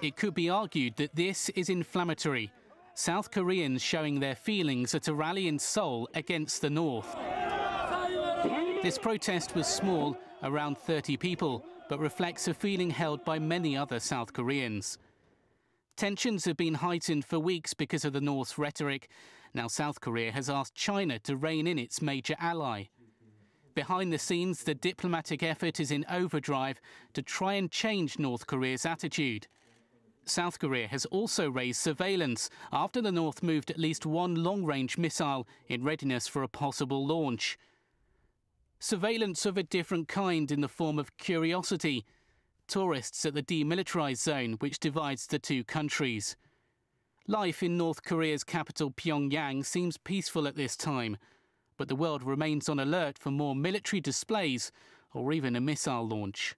It could be argued that this is inflammatory. South Koreans showing their feelings at a rally in Seoul against the North. This protest was small, around 30 people, but reflects a feeling held by many other South Koreans. Tensions have been heightened for weeks because of the North's rhetoric. Now South Korea has asked China to rein in its major ally. Behind the scenes, the diplomatic effort is in overdrive to try and change North Korea's attitude. South Korea has also raised surveillance after the North moved at least one long-range missile in readiness for a possible launch. Surveillance of a different kind in the form of curiosity, tourists at the demilitarized zone which divides the two countries. Life in North Korea's capital Pyongyang seems peaceful at this time, but the world remains on alert for more military displays or even a missile launch.